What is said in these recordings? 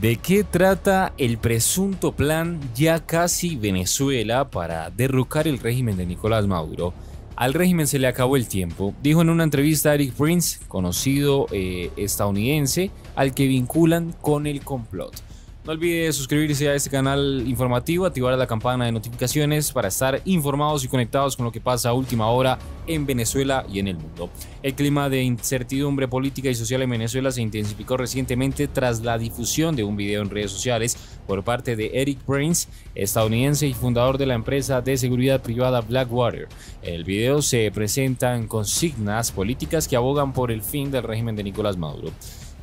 ¿De qué trata el presunto plan ya casi Venezuela para derrocar el régimen de Nicolás Maduro? Al régimen se le acabó el tiempo, dijo en una entrevista Eric Prince, conocido eh, estadounidense, al que vinculan con el complot. No olvide suscribirse a este canal informativo, activar la campana de notificaciones para estar informados y conectados con lo que pasa a última hora en Venezuela y en el mundo. El clima de incertidumbre política y social en Venezuela se intensificó recientemente tras la difusión de un video en redes sociales por parte de Eric Brains, estadounidense y fundador de la empresa de seguridad privada Blackwater. el video se presenta en consignas políticas que abogan por el fin del régimen de Nicolás Maduro.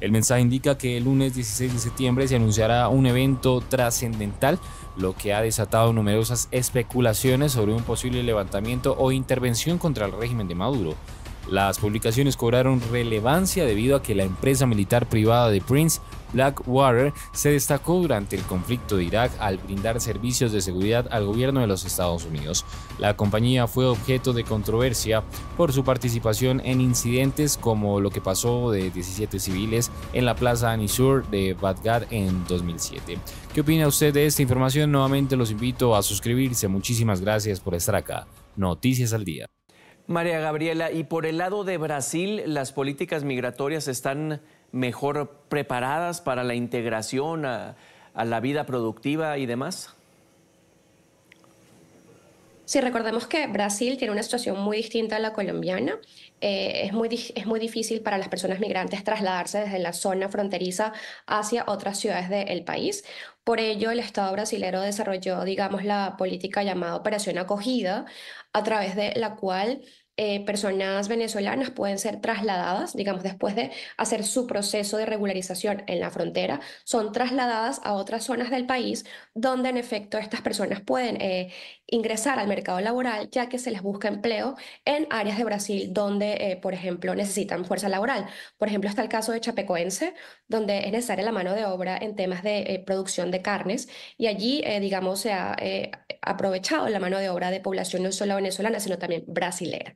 El mensaje indica que el lunes 16 de septiembre se anunciará un evento trascendental, lo que ha desatado numerosas especulaciones sobre un posible levantamiento o intervención contra el régimen de Maduro. Las publicaciones cobraron relevancia debido a que la empresa militar privada de Prince Blackwater se destacó durante el conflicto de Irak al brindar servicios de seguridad al gobierno de los Estados Unidos. La compañía fue objeto de controversia por su participación en incidentes como lo que pasó de 17 civiles en la Plaza Anisur de Bagdad en 2007. ¿Qué opina usted de esta información? Nuevamente los invito a suscribirse. Muchísimas gracias por estar acá. Noticias al día. María Gabriela, y por el lado de Brasil, las políticas migratorias están mejor preparadas para la integración a, la vida productiva y demás? Si recordemos que Brasil tiene una situación muy distinta a la colombiana. Eh, es, muy, es muy difícil para las personas migrantes trasladarse desde la zona fronteriza hacia otras ciudades del país. Por ello, el Estado brasilero desarrolló, digamos, la política llamada Operación Acogida, a través de la cual eh, personas venezolanas pueden ser trasladadas, digamos, después de hacer su proceso de regularización en la frontera, son trasladadas a otras zonas del país donde en efecto estas personas pueden eh, ingresar al mercado laboral ya que se les busca empleo en áreas de Brasil donde, eh, por ejemplo, necesitan fuerza laboral. Por ejemplo, está el caso de Chapecoense, donde es necesaria la mano de obra en temas de producción de carnes y allí, digamos, se ha aprovechado la mano de obra de población no solo venezolana, sino también brasilera.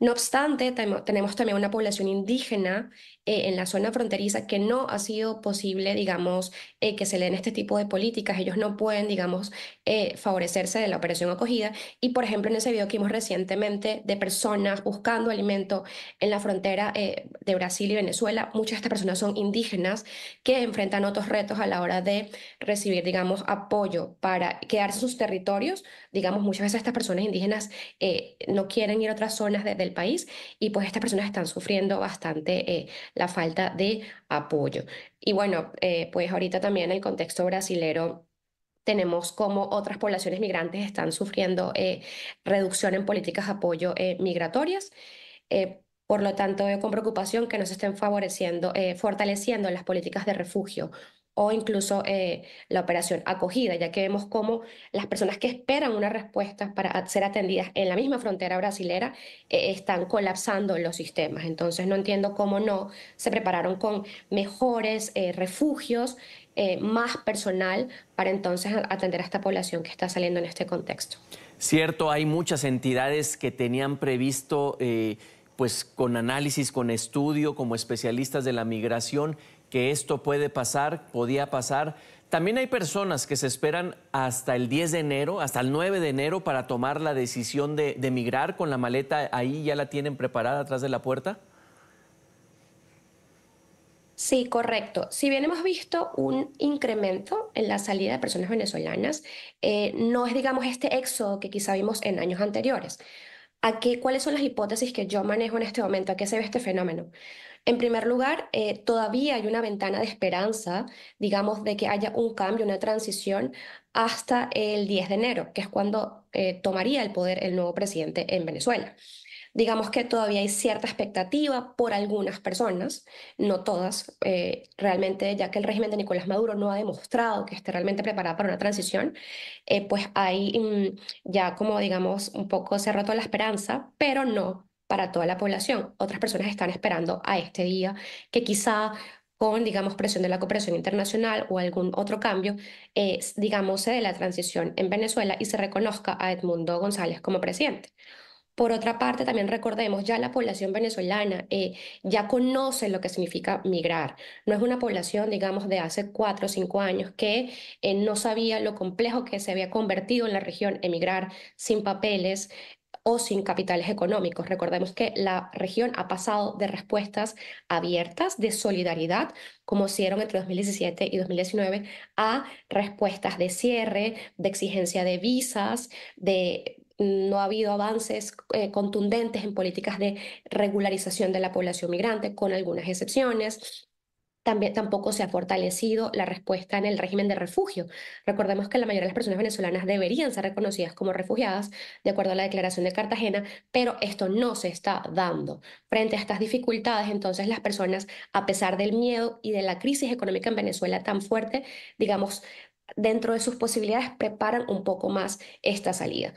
No obstante, tenemos también una población indígena eh, en la zona fronteriza que no ha sido posible, digamos, eh, que se le este tipo de políticas. Ellos no pueden, digamos, eh, favorecerse de la operación acogida. Y, por ejemplo, en ese video que vimos recientemente de personas buscando alimento en la frontera de Brasil y Venezuela, muchas de estas personas son indígenas que enfrentan otros retos a la hora de recibir, digamos, apoyo para quedarse en sus territorios. Digamos, muchas veces estas personas indígenas no quieren ir a otras zonas de país y pues estas personas están sufriendo bastante eh, la falta de apoyo. Y bueno, eh, pues ahorita también en el contexto brasilero tenemos como otras poblaciones migrantes están sufriendo eh, reducción en políticas de apoyo migratorias. por lo tanto, con preocupación que no se estén favoreciendo, fortaleciendo las políticas de refugio o incluso eh, la operación acogida, ya que vemos cómo las personas que esperan una respuesta para ser atendidas en la misma frontera brasilera eh, están colapsando los sistemas. Entonces no entiendo cómo no se prepararon con mejores eh, refugios, más personal para entonces atender a esta población que está saliendo en este contexto. Cierto, hay muchas entidades que tenían previsto pues con análisis, con estudio, como especialistas de la migración, que esto puede pasar, podía pasar. También hay personas que se esperan hasta el 10 de enero, hasta el 9 de enero para tomar la decisión de, emigrar con la maleta ahí, ya la tienen preparada atrás de la puerta. Sí, correcto. Si bien hemos visto un incremento en la salida de personas venezolanas, eh, no es, digamos, este éxodo que quizá vimos en años anteriores. ¿A qué, ¿Cuáles son las hipótesis que yo manejo en este momento? ¿A qué se ve este fenómeno? En primer lugar, eh, todavía hay una ventana de esperanza, digamos, de que haya un cambio, una transición hasta el 10 de enero, que es cuando eh, tomaría el poder el nuevo presidente en Venezuela. Digamos que todavía hay cierta expectativa por algunas personas, no todas, eh, realmente ya que el régimen de Nicolás Maduro no ha demostrado que esté realmente preparado para una transición, pues hay mm, ya como digamos un poco se ha roto la esperanza, pero no para toda la población. Otras personas están esperando a este día que quizá con, digamos, presión de la cooperación internacional o algún otro cambio, eh, digamos, se dé la transición en Venezuela y se reconozca a Edmundo González como presidente. Por otra parte, también recordemos, ya la población venezolana eh, ya conoce lo que significa migrar. No es una población, digamos, de hace cuatro o cinco años que eh, no sabía lo complejo que se había convertido en la región emigrar sin papeles, o sin capitales económicos. Recordemos que la región ha pasado de respuestas abiertas de solidaridad, como hicieron entre 2017 y 2019, a respuestas de cierre, de exigencia de visas, de mm, no ha habido avances eh, contundentes en políticas de regularización de la población migrante, con algunas excepciones tampoco se ha fortalecido la respuesta en el régimen de refugio. Recordemos que la mayoría de las personas venezolanas deberían ser reconocidas como refugiadas, de acuerdo a la Declaración de Cartagena, pero esto no se está dando. Frente a estas dificultades, entonces las personas, a pesar del miedo y de la crisis económica en Venezuela tan fuerte, digamos, dentro de sus posibilidades preparan un poco más esta salida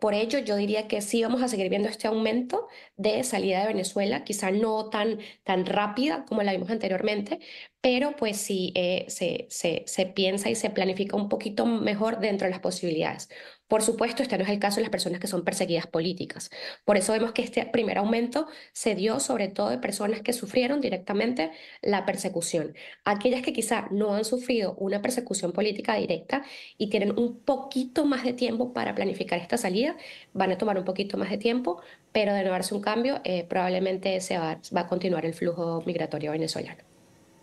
por ello, yo diría que sí vamos a seguir viendo este aumento de salida de Venezuela, quizá no tan, tan rápida como la vimos anteriormente, pero pues sí eh, se, piensa y se planifica un poquito mejor dentro de las posibilidades. Por supuesto, este no es el caso de las personas que son perseguidas políticas. Por eso vemos que este primer aumento se dio sobre todo de personas que sufrieron directamente la persecución. Aquellas que quizá no han sufrido una persecución política directa y tienen un poquito más de tiempo para planificar esta salida, van a tomar un poquito más de tiempo, pero de no darse un cambio, eh, probablemente se va a continuar el flujo migratorio venezolano.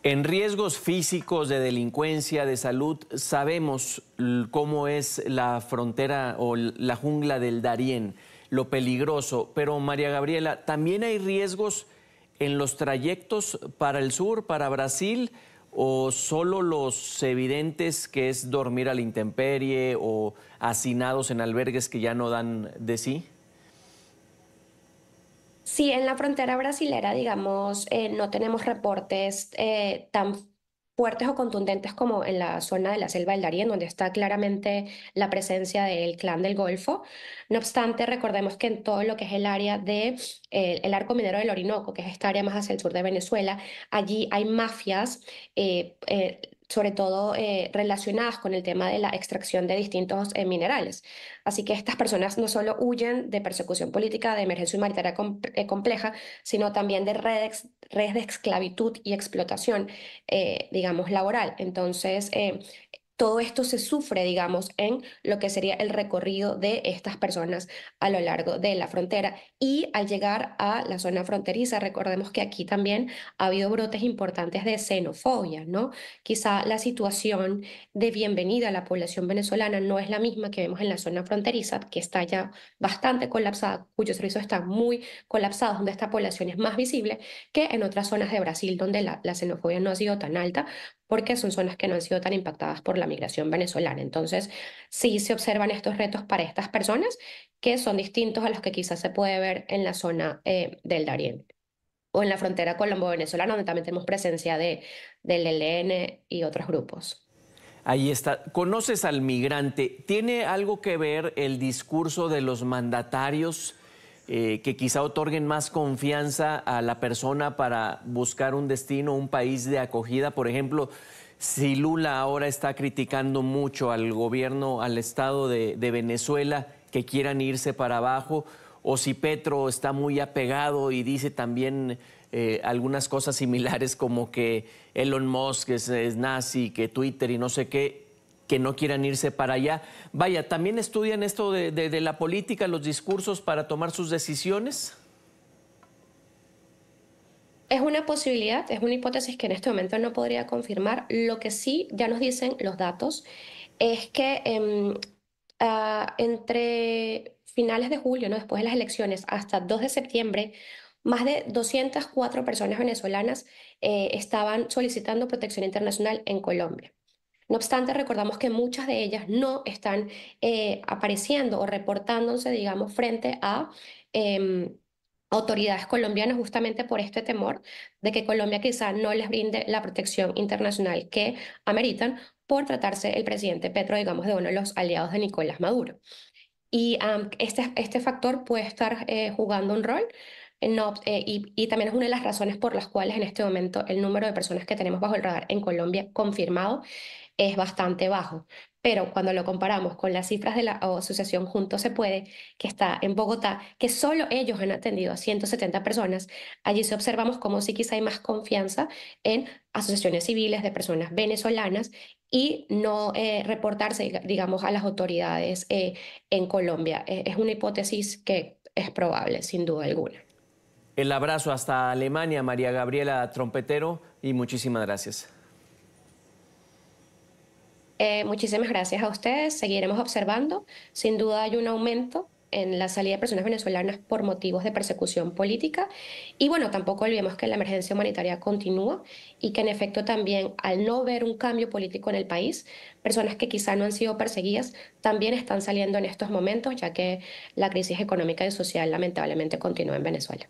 En riesgos físicos, de delincuencia, de salud, sabemos cómo es la frontera o la jungla del Darién, lo peligroso, pero María Gabriela, ¿también hay riesgos en los trayectos para el sur, para Brasil, o solo los evidentes que es dormir a la intemperie o hacinados en albergues que ya no dan de sí? Sí, en la frontera brasilera, digamos, eh, no tenemos reportes eh, tan fuertes o contundentes como en la zona de la selva del Darién, donde está claramente la presencia del clan del Golfo. No obstante, recordemos que en todo lo que es el área de eh, arco minero del Orinoco, que es esta área más hacia el sur de Venezuela, allí hay mafias sobre todo eh, relacionadas con el tema de la extracción de distintos eh, minerales. Así que estas personas no solo huyen de persecución política, de emergencia humanitaria eh, compleja, sino también de redes, redes de esclavitud y explotación, digamos, laboral. Entonces, todo esto se sufre, digamos, en lo que sería el recorrido de estas personas a lo largo de la frontera. Y al llegar a la zona fronteriza, recordemos que aquí también ha habido brotes importantes de xenofobia, ¿no? Quizá la situación de bienvenida a la población venezolana no es la misma que vemos en la zona fronteriza, que está ya bastante colapsada, cuyos servicios están muy colapsados, donde esta población es más visible que en otras zonas de Brasil, donde la, xenofobia no ha sido tan alta, porque son zonas que no han sido tan impactadas por la migración venezolana. Entonces, sí se observan estos retos para estas personas que son distintos a los que quizás se puede ver en la zona eh, del Darién o en la frontera colombo-venezolana, donde también tenemos presencia de, del ELN y otros grupos. Ahí está. Conoces al migrante. ¿Tiene algo que ver el discurso de los mandatarios? Eh, que quizá otorguen más confianza a la persona para buscar un destino, un país de acogida, por ejemplo. Si Lula ahora está criticando mucho al gobierno, al Estado de, Venezuela, que quieran irse para abajo, o si Petro está muy apegado y dice también eh, algunas cosas similares como que Elon Musk es nazi, que Twitter y no sé qué, que no quieran irse para allá. Vaya, ¿también estudian esto de, la política, los discursos para tomar sus decisiones? Es una posibilidad, es una hipótesis que en este momento no podría confirmar. Lo que sí ya nos dicen los datos es que em, ah, entre finales de julio, ¿no? después de las elecciones, hasta 2 de septiembre, más de 204 personas venezolanas eh, estaban solicitando protección internacional en Colombia. No obstante, recordamos que muchas de ellas no están eh, apareciendo o reportándose, digamos, frente a... Em, autoridades colombianas justamente por este temor de que Colombia quizá no les brinde la protección internacional que ameritan por tratarse el presidente Petro, digamos, de uno de los aliados de Nicolás Maduro. Y este, este factor puede estar eh, jugando un rol. Eh, y, y, también es una de las razones por las cuales en este momento el número de personas que tenemos bajo el radar en Colombia confirmado es bastante bajo. Pero cuando lo comparamos con las cifras de la asociación Juntos se puede, que está en Bogotá, que solo ellos han atendido a 170 personas, allí se observamos como sí quizá hay más confianza en asociaciones civiles de personas venezolanas y no eh, reportarse, digamos, a las autoridades eh, en Colombia. E, es una hipótesis que es probable, sin duda alguna. El abrazo hasta Alemania, María Gabriela Trompetero, y muchísimas gracias. Eh, muchísimas gracias a ustedes. Seguiremos observando. Sin duda hay un aumento en la salida de personas venezolanas por motivos de persecución política. Y bueno, tampoco olvidemos que la emergencia humanitaria continúa y que en efecto también al no ver un cambio político en el país, personas que quizá no han sido perseguidas también están saliendo en estos momentos, ya que la crisis económica y social lamentablemente continúa en Venezuela.